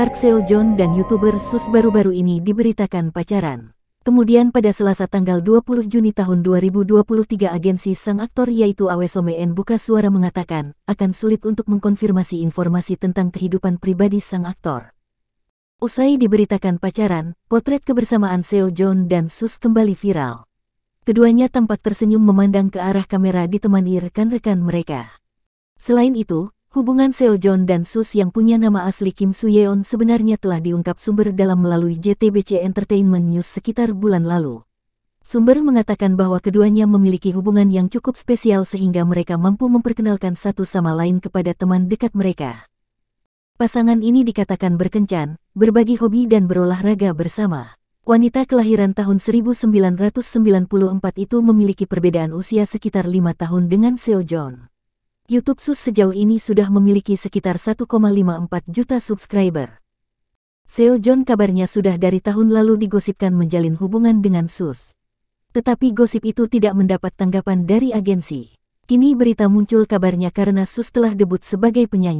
Park Seo Joon dan youtuber Sus baru-baru ini diberitakan pacaran. Kemudian pada Selasa tanggal 20 Juni tahun 2023 agensi sang aktor yaitu Awesome Buka Suara mengatakan akan sulit untuk mengkonfirmasi informasi tentang kehidupan pribadi sang aktor. Usai diberitakan pacaran, potret kebersamaan Seo Joon dan Sus kembali viral. Keduanya tampak tersenyum memandang ke arah kamera ditemani rekan-rekan mereka. Selain itu, Hubungan Seo John dan Sus yang punya nama asli Kim Yeon sebenarnya telah diungkap sumber dalam melalui JTBC Entertainment News sekitar bulan lalu. Sumber mengatakan bahwa keduanya memiliki hubungan yang cukup spesial sehingga mereka mampu memperkenalkan satu sama lain kepada teman dekat mereka. Pasangan ini dikatakan berkencan, berbagi hobi dan berolahraga bersama. Wanita kelahiran tahun 1994 itu memiliki perbedaan usia sekitar lima tahun dengan Seo John. YouTube Sus sejauh ini sudah memiliki sekitar 1,54 juta subscriber. Seo John kabarnya sudah dari tahun lalu digosipkan menjalin hubungan dengan Sus. Tetapi gosip itu tidak mendapat tanggapan dari agensi. Kini berita muncul kabarnya karena Sus telah debut sebagai penyanyi.